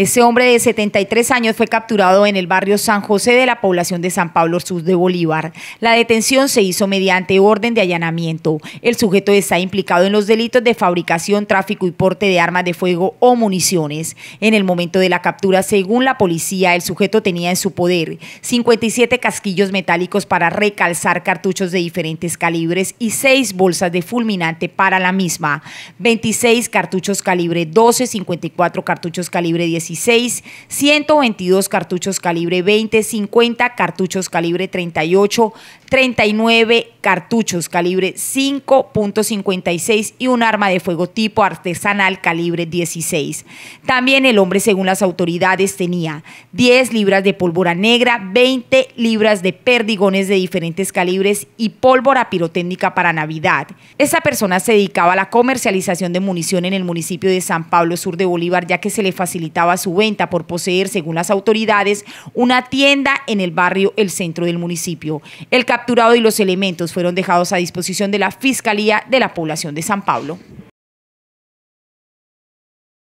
Este hombre de 73 años fue capturado en el barrio San José de la población de San Pablo Sur de Bolívar. La detención se hizo mediante orden de allanamiento. El sujeto está implicado en los delitos de fabricación, tráfico y porte de armas de fuego o municiones. En el momento de la captura, según la policía, el sujeto tenía en su poder 57 casquillos metálicos para recalzar cartuchos de diferentes calibres y 6 bolsas de fulminante para la misma, 26 cartuchos calibre 12, 54 cartuchos calibre 17 122 cartuchos calibre 20, 50 cartuchos calibre 38, 39 cartuchos calibre 5.56 y un arma de fuego tipo artesanal calibre 16. También el hombre, según las autoridades, tenía 10 libras de pólvora negra, 20 libras de perdigones de diferentes calibres y pólvora pirotécnica para Navidad. esa persona se dedicaba a la comercialización de munición en el municipio de San Pablo Sur de Bolívar, ya que se le facilitaba su venta por poseer, según las autoridades, una tienda en el barrio El Centro del municipio. El capturado y los elementos fueron dejados a disposición de la Fiscalía de la Población de San Pablo.